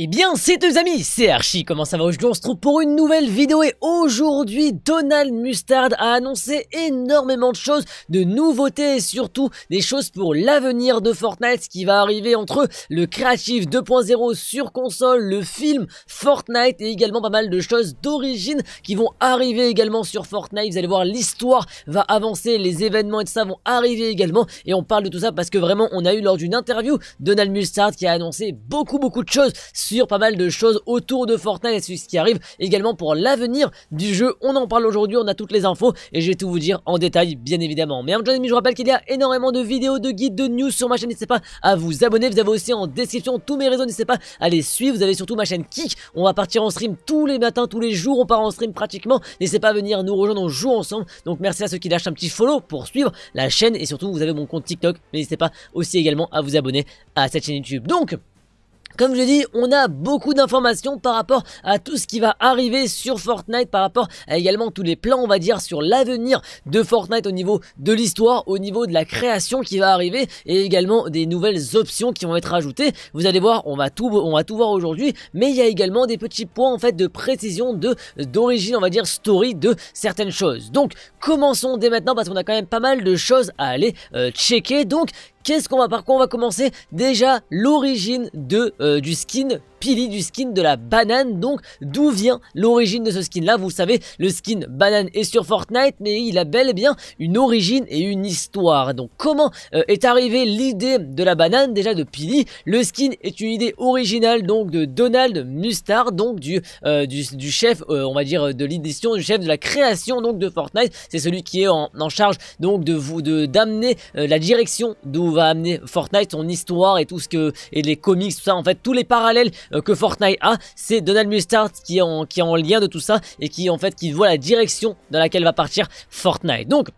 Eh bien, c'est deux amis, c'est Archie, comment ça va Aujourd'hui, on se trouve pour une nouvelle vidéo et aujourd'hui, Donald Mustard a annoncé énormément de choses, de nouveautés et surtout des choses pour l'avenir de Fortnite, ce qui va arriver entre le Creative 2.0 sur console, le film Fortnite et également pas mal de choses d'origine qui vont arriver également sur Fortnite. Vous allez voir, l'histoire va avancer, les événements et tout ça vont arriver également et on parle de tout ça parce que vraiment, on a eu lors d'une interview Donald Mustard qui a annoncé beaucoup beaucoup de choses sur pas mal de choses autour de Fortnite et ce qui arrive également pour l'avenir du jeu. On en parle aujourd'hui, on a toutes les infos et je vais tout vous dire en détail bien évidemment. Mais en je vous rappelle qu'il y a énormément de vidéos, de guides, de news sur ma chaîne, n'hésitez pas à vous abonner, vous avez aussi en description tous mes réseaux, n'hésitez pas à les suivre, vous avez surtout ma chaîne Kik, on va partir en stream tous les matins, tous les jours, on part en stream pratiquement, n'hésitez pas à venir nous rejoindre, on joue ensemble, donc merci à ceux qui lâchent un petit follow pour suivre la chaîne et surtout vous avez mon compte TikTok, n'hésitez pas aussi également à vous abonner à cette chaîne YouTube. Donc, comme je dit, on a beaucoup d'informations par rapport à tout ce qui va arriver sur Fortnite, par rapport à également tous les plans, on va dire, sur l'avenir de Fortnite au niveau de l'histoire, au niveau de la création qui va arriver et également des nouvelles options qui vont être ajoutées. Vous allez voir, on va tout, on va tout voir aujourd'hui, mais il y a également des petits points en fait de précision, de d'origine, on va dire, story de certaines choses. Donc, commençons dès maintenant parce qu'on a quand même pas mal de choses à aller euh, checker. Donc, Qu'est-ce qu'on va par quoi on va commencer Déjà l'origine de euh, du skin Pili du skin de la banane. Donc, d'où vient l'origine de ce skin-là Vous savez, le skin banane est sur Fortnite, mais il a bel et bien une origine et une histoire. Donc, comment euh, est arrivée l'idée de la banane déjà de Pili Le skin est une idée originale donc de Donald Mustard, donc du euh, du, chef, euh, on va dire de l'édition, du chef de la création donc de Fortnite. C'est celui qui est en, charge donc de vous de d'amener la direction d'où va amener Fortnite, son histoire et tout ce que et les comics, tout ça en fait tous les parallèles euh, que Fortnite a, c'est Donald Mustard qui est, en, qui est en lien de tout ça et qui en fait qui voit la direction dans laquelle va partir Fortnite. Donc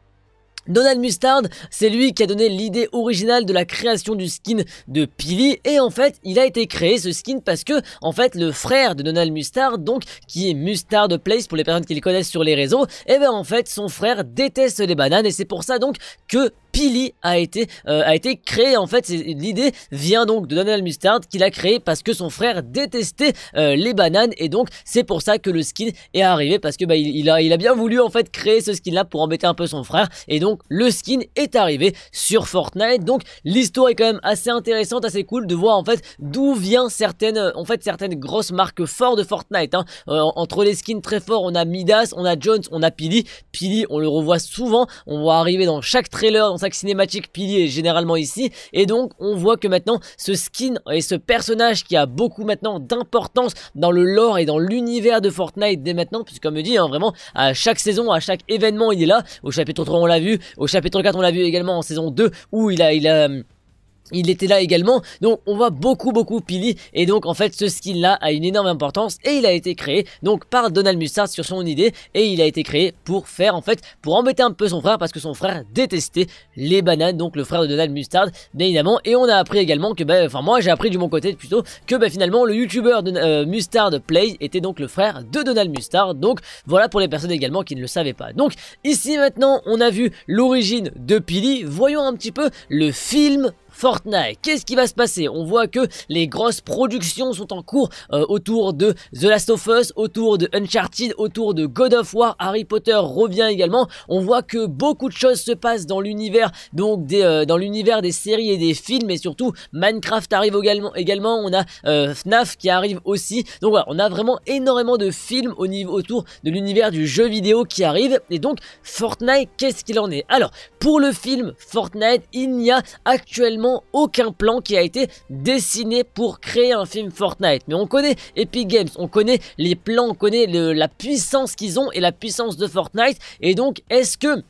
Donald Mustard, c'est lui qui a donné l'idée originale de la création du skin de Pili et en fait, il a été créé ce skin parce que en fait, le frère de Donald Mustard, donc qui est Mustard Place pour les personnes qui le connaissent sur les réseaux, et eh ben en fait, son frère déteste les bananes et c'est pour ça donc que Pili a été, euh, a été créé. En fait, l'idée vient donc de Donald Mustard qu'il a créé parce que son frère détestait euh, les bananes et donc c'est pour ça que le skin est arrivé parce que bah, il, a, bien voulu en fait créer ce skin là pour embêter un peu son frère et donc le skin est arrivé sur Fortnite. Donc l'histoire est quand même assez intéressante, assez cool de voir en fait d'où vient certaines, en fait certaines grosses marques fortes de Fortnite. Hein. Euh, entre les skins très forts, on a Midas, on a Jones, on a Pili. Pili, on le revoit souvent, on voit arriver dans chaque trailer, dans Cinématique pilier généralement ici. Et donc on voit que maintenant ce skin et ce personnage qui a beaucoup maintenant d'importance dans le lore et dans l'univers de Fortnite dès maintenant, puisque comme je dis, hein, vraiment à chaque saison, à chaque événement il est là. Au chapitre 3 on l'a vu, au chapitre 4 on l'a vu également en saison 2 où il a... Il a il était là également, donc on voit beaucoup beaucoup Pili, et donc en fait ce skill là a une énorme importance, et il a été créé donc par Donald Mustard sur son idée, et il a été créé pour faire en fait, pour embêter un peu son frère, parce que son frère détestait les bananes, donc le frère de Donald Mustard, bien évidemment, et on a appris également que, bah, enfin moi j'ai appris du mon côté plutôt, que bah, finalement le youtubeur de euh, Mustard Play était donc le frère de Donald Mustard, donc voilà pour les personnes également qui ne le savaient pas. Donc ici maintenant on a vu l'origine de Pili, voyons un petit peu le film Fortnite. Qu'est-ce qui va se passer On voit que les grosses productions sont en cours euh, autour de The Last of Us, autour de Uncharted, autour de God of War, Harry Potter revient également. On voit que beaucoup de choses se passent dans l'univers donc des, euh, dans l'univers des séries et des films et surtout Minecraft arrive également. également. On a FNAF euh, qui arrive aussi. Donc voilà, on a vraiment énormément de films autour de l'univers du jeu vidéo qui arrive et donc Fortnite, qu'est-ce qu'il en est Alors, pour le film Fortnite, il n'y a actuellement aucun plan qui a été dessiné pour créer un film Fortnite. Mais on connaît Epic Games, on connaît les plans, on connaît la puissance qu'ils ont et la puissance de Fortnite. Et donc, est-ce que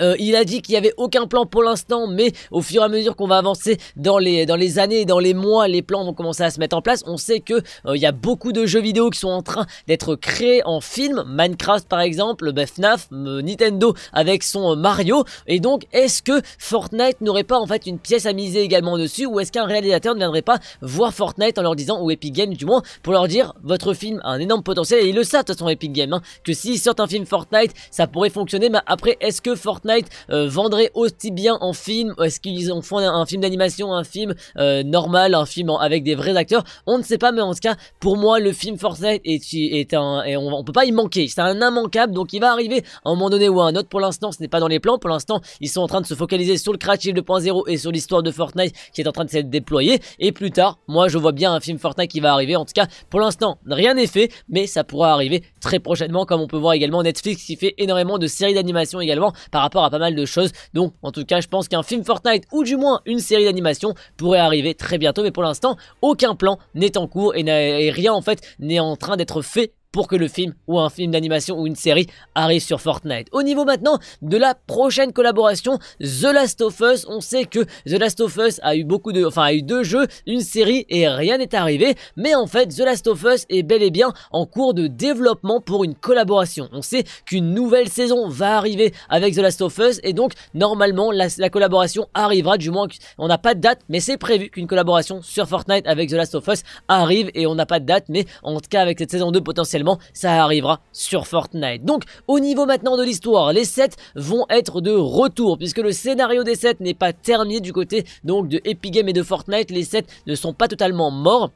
euh, il a dit qu'il n'y avait aucun plan pour l'instant, mais au fur et à mesure qu'on va avancer dans les, dans les années, dans les mois, les plans vont commencer à se mettre en place. On sait que euh, il y a beaucoup de jeux vidéo qui sont en train d'être créés en film, Minecraft par exemple, le bah, FNAF, euh, Nintendo avec son Mario. Et donc, est-ce que Fortnite n'aurait pas en fait une pièce à miser également dessus, ou est-ce qu'un réalisateur ne viendrait pas voir Fortnite en leur disant, ou Epic Games du moins, pour leur dire, votre film a un énorme potentiel, et ils le savent de toute façon Epic Games, hein, que s'ils sortent un film Fortnite, ça pourrait fonctionner, mais après, est-ce que Fortnite Fortnite euh, vendrait aussi bien en film Est-ce qu'ils ont font un, film d'animation, un film euh, normal, un film avec des vrais acteurs On ne sait pas, mais en tout cas, pour moi, le film Fortnite est, un... Et on, peut pas y manquer, c'est un immanquable, donc il va arriver à un moment donné ou à un autre. Pour l'instant, ce n'est pas dans les plans. Pour l'instant, ils sont en train de se focaliser sur le Creative 2.0 et sur l'histoire de Fortnite qui est en train de s'être déployer. Et plus tard, moi, je vois bien un film Fortnite qui va arriver. En tout cas, pour l'instant, rien n'est fait, mais ça pourra arriver très prochainement, comme on peut voir également Netflix qui fait énormément de séries d'animation également par rapport à pas mal de choses. Donc en tout cas je pense qu'un film Fortnite ou du moins une série d'animation pourrait arriver très bientôt mais pour l'instant aucun plan n'est en cours et, et rien en fait n'est en train d'être fait pour que le film ou un film d'animation ou une série arrive sur Fortnite. Au niveau maintenant de la prochaine collaboration, The Last of Us, on sait que The Last of Us a eu beaucoup de, enfin a eu deux jeux, une série et rien n'est arrivé, mais en fait The Last of Us est bel et bien en cours de développement pour une collaboration. On sait qu'une nouvelle saison va arriver avec The Last of Us et donc normalement la, collaboration arrivera, du moins on n'a pas de date, mais c'est prévu qu'une collaboration sur Fortnite avec The Last of Us arrive et on n'a pas de date, mais en tout cas avec cette saison 2 potentiellement ça arrivera sur Fortnite. Donc, au niveau maintenant de l'histoire, les 7 vont être de retour, puisque le scénario des 7 n'est pas terminé du côté donc de Epic Games et de Fortnite. Les 7 ne sont pas totalement morts.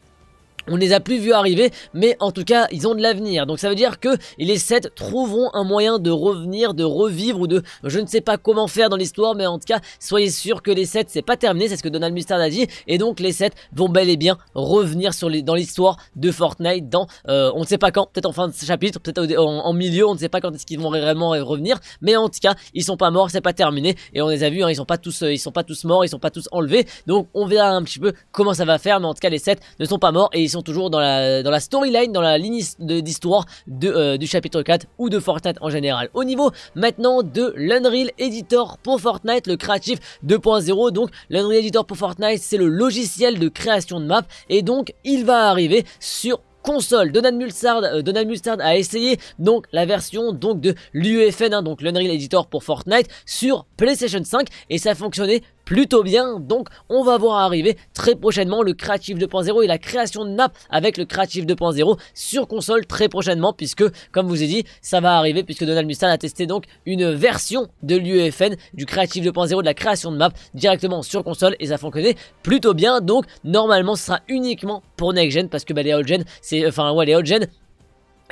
On les a plus vus arriver, mais en tout cas, ils ont de l'avenir. Donc ça veut dire que les 7 trouveront un moyen de revenir, de revivre ou de je ne sais pas comment faire dans l'histoire, mais en tout cas, soyez sûr que les 7 c'est pas terminé, c'est ce que Donald Mustard a dit et donc les 7 vont bel et bien revenir sur les, dans l'histoire de Fortnite dans euh, on ne sait pas quand, peut-être en fin de chapitre, peut-être en, milieu, on ne sait pas quand est-ce qu'ils vont réellement revenir, mais en tout cas, ils sont pas morts, c'est pas terminé et on les a vus hein, ils sont pas tous euh, ils sont pas tous morts, ils sont pas tous enlevés. Donc on verra un petit peu comment ça va faire, mais en tout cas les 7 ne sont pas morts et ils sont toujours dans la, dans la storyline, dans la ligne d'histoire de euh, du chapitre 4 ou de Fortnite en général. Au niveau maintenant de l'Unreal Editor pour Fortnite, le Creative 2.0, donc l'Unreal Editor pour Fortnite, c'est le logiciel de création de map et donc il va arriver sur console. Donald Mulsard, euh, Donald a essayé donc la version donc de l'UFN. Hein, donc l'Unreal Editor pour Fortnite sur PlayStation 5 et ça fonctionnait plutôt bien. Donc on va voir arriver très prochainement le Creative 2.0 et la création de map avec le Creative 2.0 sur console très prochainement puisque comme vous ai dit ça va arriver puisque Donald Mustard a testé donc une version de l'UEFN du Creative 2.0 de la création de map directement sur console et ça fonctionnait plutôt bien donc normalement ce sera uniquement pour next gen parce que bah, les old gen c'est enfin ouais les old gen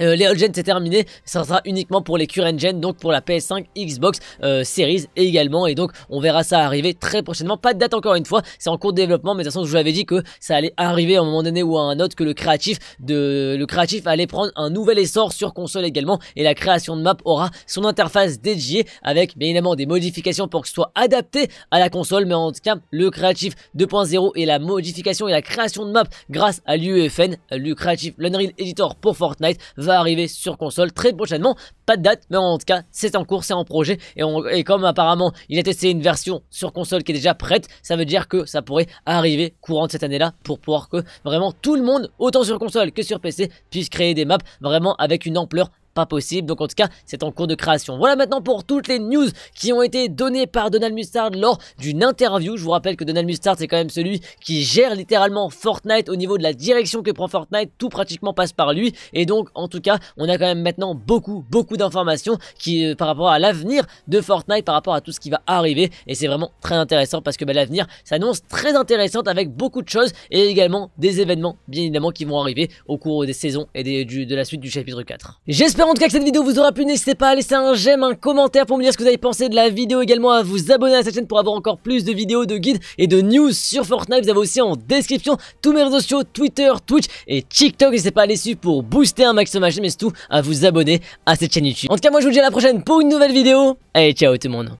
euh, les les gen c'est terminé, ça sera uniquement pour les current gen, donc pour la PS5, Xbox Series euh, Series également, et donc on verra ça arriver très prochainement, pas de date encore une fois, c'est en cours de développement, mais de toute façon je vous avais dit que ça allait arriver à un moment donné ou à un autre, que le créatif, de, le créatif allait prendre un nouvel essor sur console également, et la création de map aura son interface dédiée, avec bien évidemment des modifications pour que ce soit adapté à la console, mais en tout cas le créatif 2.0 et la modification et la création de map grâce à l'UEFN, le créatif, l'Unreal Editor pour Fortnite, arriver sur console très prochainement. Pas de date, mais en tout cas, c'est en cours, c'est en projet. Et, on, est comme apparemment, il a testé une version sur console qui est déjà prête, ça veut dire que ça pourrait arriver courant de cette année-là pour pouvoir que vraiment tout le monde, autant sur console que sur PC, puisse créer des maps vraiment avec une ampleur pas possible. Donc en tout cas, c'est en cours de création. Voilà maintenant pour toutes les news qui ont été données par Donald Mustard lors d'une interview. Je vous rappelle que Donald Mustard, c'est quand même celui qui gère littéralement Fortnite au niveau de la direction que prend Fortnite. Tout pratiquement passe par lui. Et donc, en tout cas, on a quand même maintenant beaucoup, beaucoup d'informations qui euh, par rapport à l'avenir de Fortnite, par rapport à tout ce qui va arriver. Et c'est vraiment très intéressant parce que bah, l'avenir s'annonce très intéressante avec beaucoup de choses et également des événements, bien évidemment, qui vont arriver au cours des saisons et des, de la suite du chapitre 4. J'espère en tout cas que cette vidéo vous aura plu, n'hésitez pas à laisser un j'aime, un commentaire pour me dire ce que vous avez pensé de la vidéo, également à vous abonner à cette chaîne pour avoir encore plus de vidéos, de guides et de news sur Fortnite, vous avez aussi en description tous mes réseaux sociaux, Twitter, Twitch et TikTok, n'hésitez pas à aller suivre pour booster un maximum à chaîne, mais surtout à vous abonner à cette chaîne YouTube. En tout cas moi je vous dis à la prochaine pour une nouvelle vidéo, allez ciao tout le monde